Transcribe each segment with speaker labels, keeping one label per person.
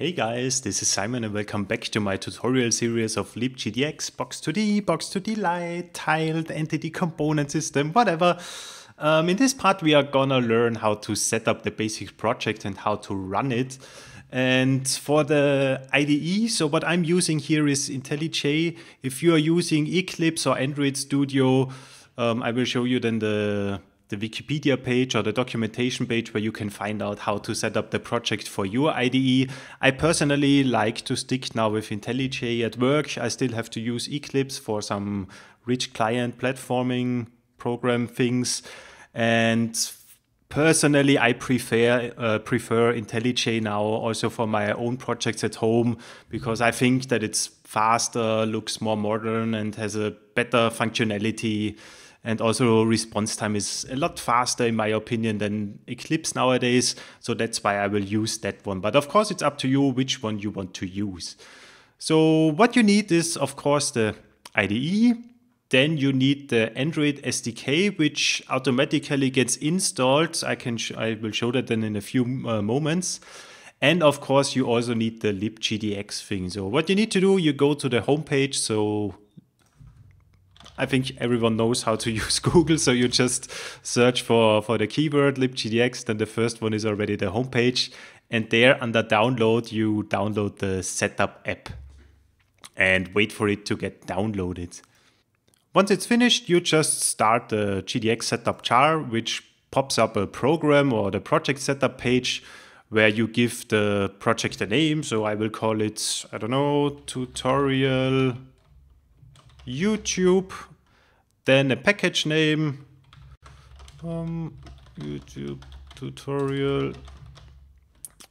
Speaker 1: Hey guys, this is Simon and welcome back to my tutorial series of libgdx, Box2D, Box2D Lite, Tiled, Entity Component System, whatever. Um, in this part we are gonna learn how to set up the basic project and how to run it. And for the IDE, so what I'm using here is IntelliJ. If you are using Eclipse or Android Studio, um, I will show you then the the Wikipedia page or the documentation page where you can find out how to set up the project for your IDE. I personally like to stick now with IntelliJ at work. I still have to use Eclipse for some rich client platforming program things. And personally, I prefer uh, prefer IntelliJ now also for my own projects at home because I think that it's faster, looks more modern, and has a better functionality and also response time is a lot faster in my opinion than Eclipse nowadays. So that's why I will use that one. But of course it's up to you which one you want to use. So what you need is of course the IDE. Then you need the Android SDK, which automatically gets installed. I can I will show that then in a few uh, moments. And of course, you also need the libgdx thing. So what you need to do, you go to the homepage. So I think everyone knows how to use Google. So you just search for, for the keyword libgdx, then the first one is already the homepage. And there under download, you download the setup app and wait for it to get downloaded. Once it's finished, you just start the GDX setup jar, which pops up a program or the project setup page where you give the project a name. So I will call it, I don't know, tutorial YouTube, then a package name, um, YouTube tutorial.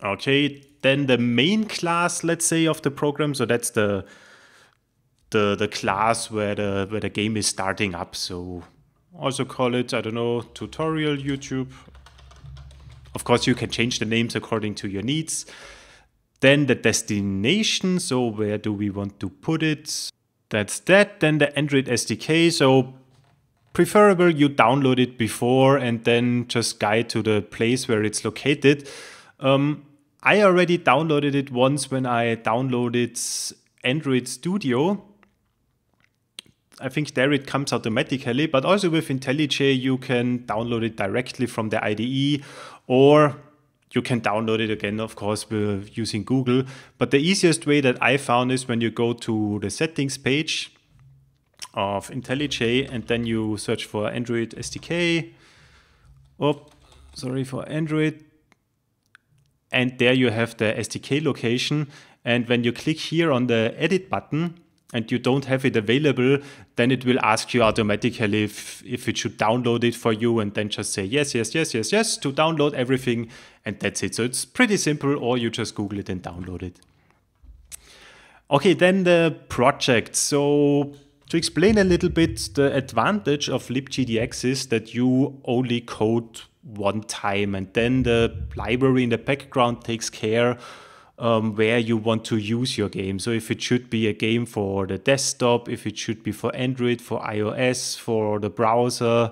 Speaker 1: Okay, then the main class, let's say, of the program. So that's the the the class where the where the game is starting up. So also call it I don't know tutorial YouTube. Of course, you can change the names according to your needs. Then the destination. So where do we want to put it? that's that. Then the Android SDK. So preferable you download it before and then just guide to the place where it's located. Um, I already downloaded it once when I downloaded Android Studio. I think there it comes automatically, but also with IntelliJ you can download it directly from the IDE or you can download it again, of course, using Google. But the easiest way that I found is when you go to the settings page of IntelliJ and then you search for Android SDK. Oh, sorry, for Android. And there you have the SDK location. And when you click here on the edit button, and you don't have it available, then it will ask you automatically if, if it should download it for you and then just say yes, yes, yes, yes, yes to download everything and that's it. So it's pretty simple or you just Google it and download it. Okay, then the project. So to explain a little bit, the advantage of libgdx is that you only code one time and then the library in the background takes care um, where you want to use your game. So if it should be a game for the desktop, if it should be for Android, for iOS, for the browser.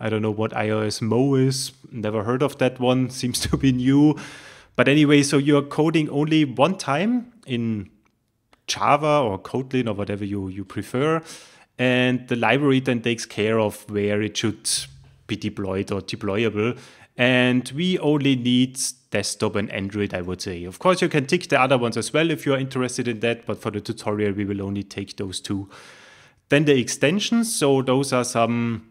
Speaker 1: I don't know what iOS Mo is. Never heard of that one. Seems to be new. But anyway, so you're coding only one time in Java or Kotlin or whatever you, you prefer. And the library then takes care of where it should be deployed or deployable. And we only need desktop and Android, I would say. Of course, you can tick the other ones as well if you're interested in that, but for the tutorial, we will only take those two. Then the extensions. So those are some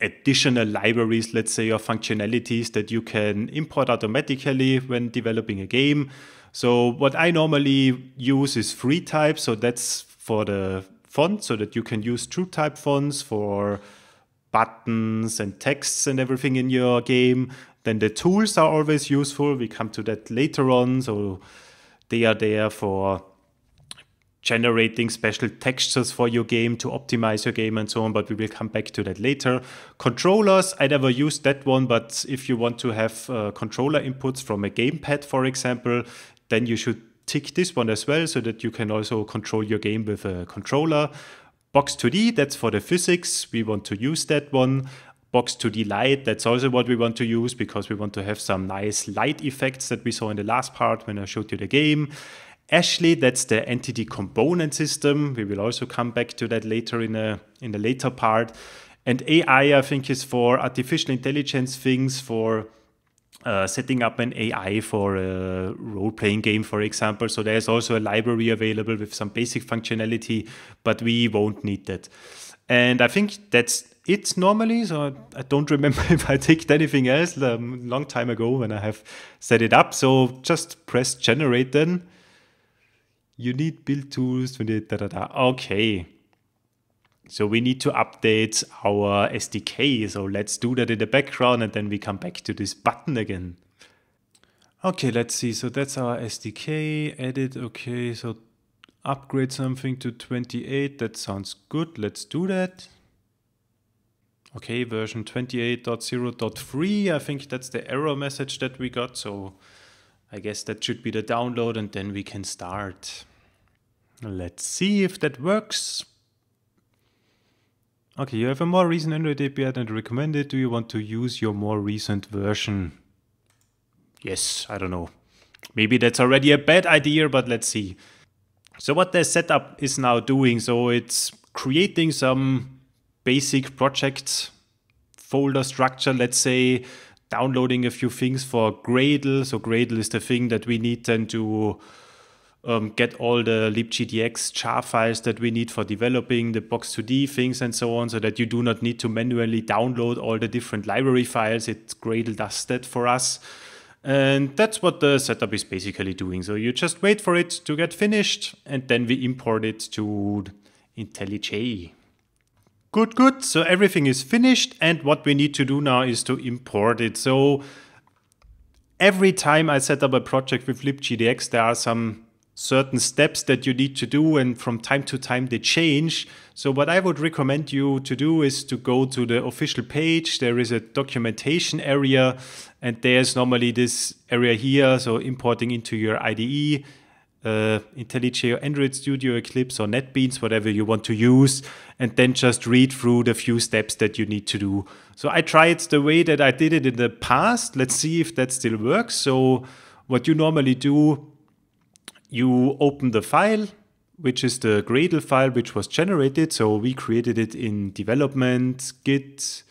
Speaker 1: additional libraries, let's say, or functionalities that you can import automatically when developing a game. So what I normally use is free type. So that's for the font so that you can use TrueType fonts for buttons and texts and everything in your game. Then the tools are always useful. We come to that later on. So they are there for generating special textures for your game to optimize your game and so on, but we will come back to that later. Controllers, I never used that one, but if you want to have uh, controller inputs from a gamepad, for example, then you should tick this one as well so that you can also control your game with a controller. Box 2D, that's for the physics. We want to use that one. Box 2D light, that's also what we want to use because we want to have some nice light effects that we saw in the last part when I showed you the game. Ashley, that's the entity component system. We will also come back to that later in a in the later part. And AI, I think, is for artificial intelligence things, for uh, setting up an AI for a role playing game, for example. So there's also a library available with some basic functionality, but we won't need that. And I think that's it normally. So I don't remember if I ticked anything else a um, long time ago when I have set it up. So just press generate then. You need build tools. Da, da, da. Okay. So we need to update our SDK. So let's do that in the background and then we come back to this button again. Okay, let's see. So that's our SDK edit. Okay, so upgrade something to 28. That sounds good. Let's do that. Okay, version 28.0.3. I think that's the error message that we got. So I guess that should be the download and then we can start. Let's see if that works. Okay, you have a more recent Android API than recommended. Do you want to use your more recent version? Yes, I don't know. Maybe that's already a bad idea, but let's see. So what the setup is now doing, so it's creating some basic project folder structure, let's say, downloading a few things for Gradle. So Gradle is the thing that we need then to um, get all the libgdx char files that we need for developing the box2d things and so on so that you do not need to manually download all the different library files it gradle does that for us and that's what the setup is basically doing so you just wait for it to get finished and then we import it to IntelliJ good good so everything is finished and what we need to do now is to import it so every time I set up a project with libgdx there are some certain steps that you need to do and from time to time they change so what i would recommend you to do is to go to the official page there is a documentation area and there's normally this area here so importing into your ide uh, IntelliJ or Android Studio, Eclipse or NetBeans, whatever you want to use, and then just read through the few steps that you need to do. So I tried the way that I did it in the past. Let's see if that still works. So what you normally do you open the file, which is the Gradle file which was generated. So we created it in development, Git,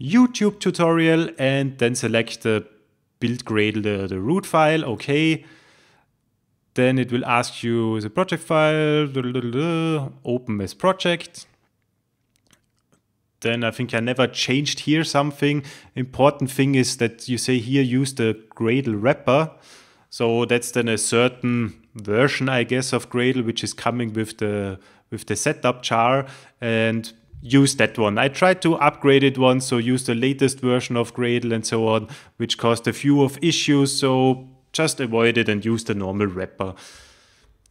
Speaker 1: YouTube tutorial, and then select the build Gradle, the, the root file, okay. Then it will ask you the project file, open as project. Then I think I never changed here something. Important thing is that you say here use the Gradle wrapper so that's then a certain version, I guess, of Gradle, which is coming with the with the setup jar and use that one. I tried to upgrade it once, so use the latest version of Gradle and so on, which caused a few of issues. So just avoid it and use the normal wrapper.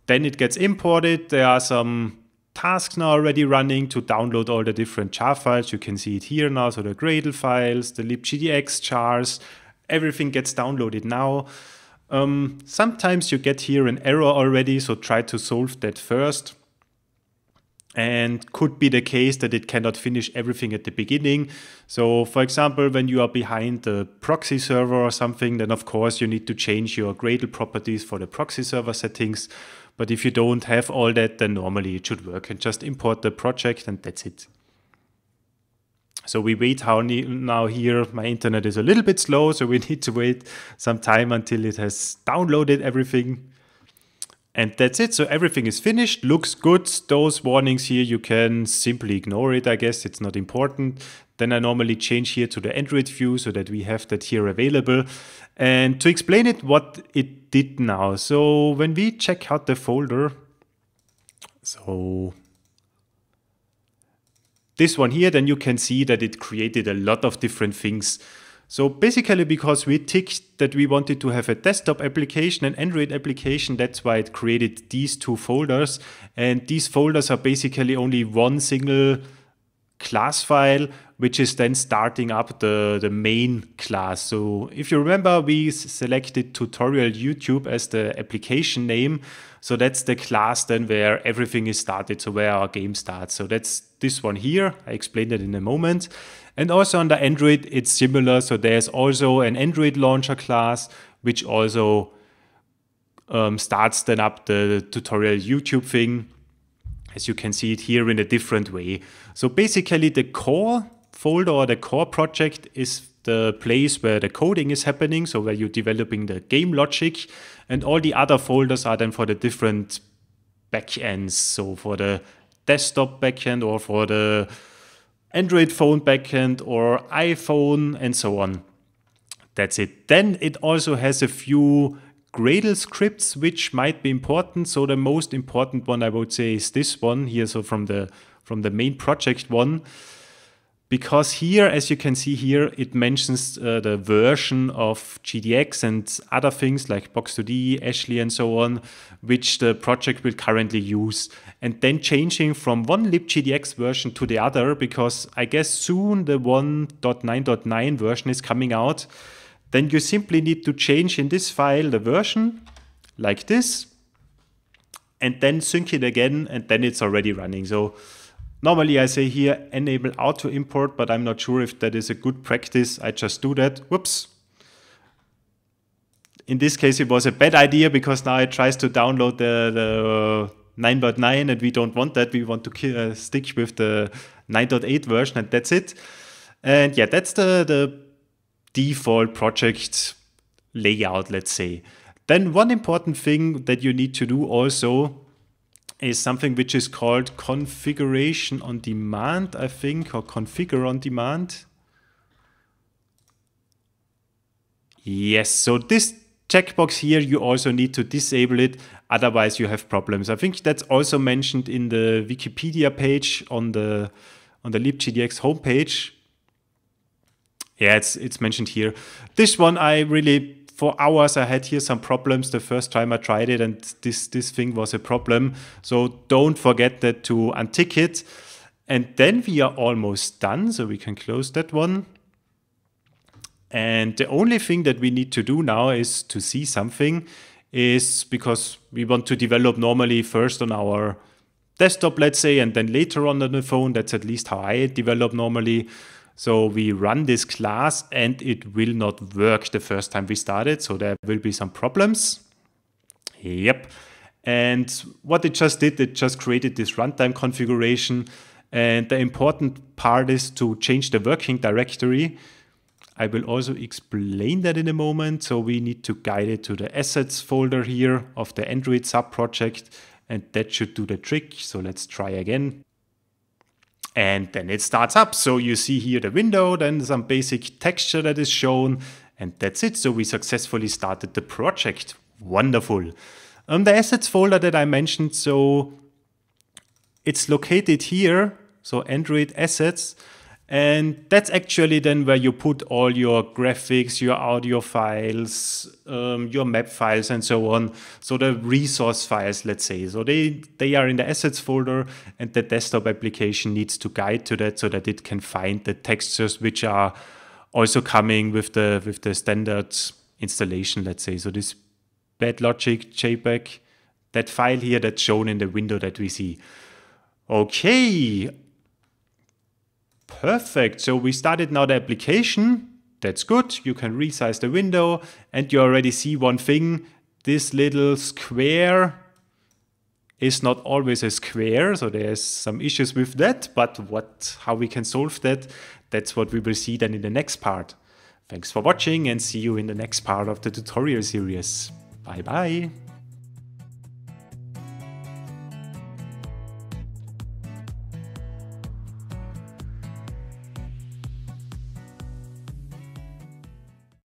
Speaker 1: Then it gets imported. There are some tasks now already running to download all the different jar files. You can see it here now. So the Gradle files, the libgdx jars, everything gets downloaded now. Um, sometimes you get here an error already, so try to solve that first. And could be the case that it cannot finish everything at the beginning. So, for example, when you are behind the proxy server or something, then of course you need to change your Gradle properties for the proxy server settings. But if you don't have all that, then normally it should work and just import the project and that's it. So we wait how now here my internet is a little bit slow, so we need to wait some time until it has downloaded everything. And that's it. So everything is finished, looks good. Those warnings here, you can simply ignore it, I guess. It's not important. Then I normally change here to the Android view so that we have that here available. And to explain it, what it did now. So when we check out the folder, so this one here, then you can see that it created a lot of different things. So basically because we ticked that we wanted to have a desktop application and Android application, that's why it created these two folders. And these folders are basically only one single class file, which is then starting up the, the main class. So if you remember, we selected tutorial YouTube as the application name. So that's the class then where everything is started, so where our game starts. So that's this one here. I explained it in a moment. And also under Android, it's similar. So there's also an Android launcher class, which also um, starts then up the tutorial YouTube thing as you can see it here in a different way. So basically the core folder or the core project is the place where the coding is happening, so where you're developing the game logic, and all the other folders are then for the different backends, so for the desktop backend or for the Android phone backend or iPhone and so on. That's it. Then it also has a few Gradle scripts which might be important. So the most important one I would say is this one here. So from the from the main project one, because here, as you can see here, it mentions uh, the version of GDX and other things like Box2D, Ashley, and so on, which the project will currently use. And then changing from one libgdx version to the other, because I guess soon the 1.9.9 version is coming out then you simply need to change in this file the version like this and then sync it again and then it's already running. So normally I say here enable auto import, but I'm not sure if that is a good practice. I just do that. Whoops. In this case, it was a bad idea because now it tries to download the, the 9.9 and we don't want that. We want to uh, stick with the 9.8 version and that's it. And yeah, that's the, the default project layout, let's say. Then one important thing that you need to do also is something which is called configuration on demand, I think, or configure on demand. Yes, so this checkbox here, you also need to disable it, otherwise you have problems. I think that's also mentioned in the Wikipedia page on the on the libgdx homepage yeah, it's it's mentioned here. This one I really for hours I had here some problems the first time I tried it, and this this thing was a problem. So don't forget that to untick it. And then we are almost done, so we can close that one. And the only thing that we need to do now is to see something is because we want to develop normally first on our desktop, let's say, and then later on on the phone. That's at least how I develop normally. So we run this class and it will not work the first time we start it. So there will be some problems. Yep. And what it just did, it just created this runtime configuration. And the important part is to change the working directory. I will also explain that in a moment. So we need to guide it to the assets folder here of the Android subproject and that should do the trick. So let's try again and then it starts up. So you see here the window, then some basic texture that is shown, and that's it. So we successfully started the project. Wonderful. Um, the assets folder that I mentioned, so it's located here, so Android assets, and that's actually then where you put all your graphics, your audio files, um, your map files, and so on. So the resource files, let's say. So they, they are in the assets folder, and the desktop application needs to guide to that so that it can find the textures which are also coming with the with the standard installation, let's say. So this bad logic JPEG, that file here that's shown in the window that we see. Okay, Perfect. So we started now the application. That's good. You can resize the window and you already see one thing. This little square is not always a square. So there's some issues with that, but what, how we can solve that, that's what we will see then in the next part. Thanks for watching and see you in the next part of the tutorial series. Bye bye.